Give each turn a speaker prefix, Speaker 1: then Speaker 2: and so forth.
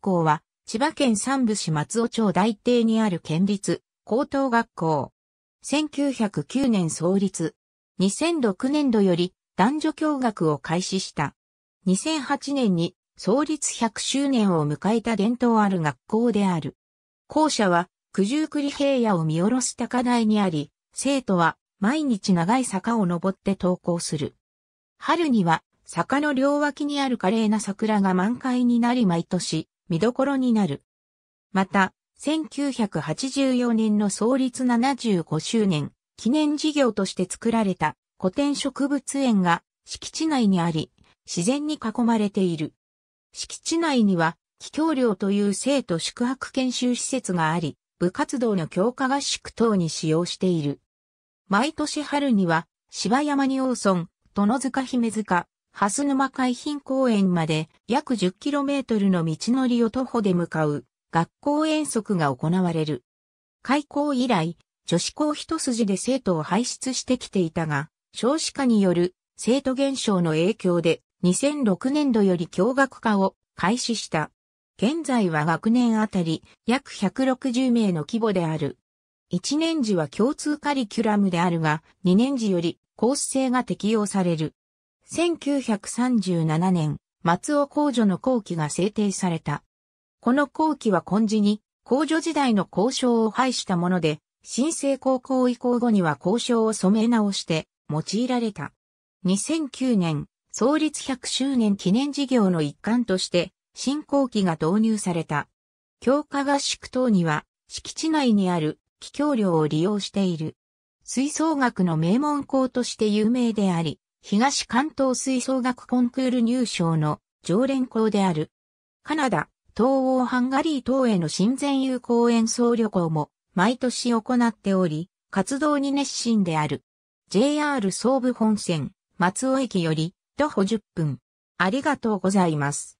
Speaker 1: 校は、千葉県三部市松尾町大邸にある県立高等学校。1909年創立。2006年度より男女共学を開始した。2008年に創立100周年を迎えた伝統ある学校である。校舎は九十九里平野を見下ろす高台にあり、生徒は毎日長い坂を登って登校する。春には坂の両脇にある華麗な桜が満開になり毎年見どころになる。また、1984年の創立75周年記念事業として作られた古典植物園が敷地内にあり、自然に囲まれている。敷地内には、気境寮という生徒宿泊研修施設があり、部活動の強化合宿等に使用している。毎年春には、芝山に大村、殿塚姫塚、蓮沼海浜公園まで約 10km の道のりを徒歩で向かう学校遠足が行われる。開校以来、女子校一筋で生徒を輩出してきていたが、少子化による生徒減少の影響で2006年度より共学化を開始した。現在は学年あたり約160名の規模である。1年時は共通カリキュラムであるが、2年時よりコース制が適用される。1937年、松尾公女の後期が制定された。この後期は根治に、公女時代の交渉を廃したもので、新生高校移行後には交渉を染め直して用いられた。2009年、創立100周年記念事業の一環として、新工期が導入された。教科合宿等には、敷地内にある気境寮を利用している。吹奏楽の名門校として有名であり、東関東吹奏楽コンクール入賞の常連校である。カナダ、東欧ハンガリー等への親善友好演奏旅行も毎年行っており、活動に熱心である。JR 総武本線、松尾駅より徒歩10分。ありがとうございます。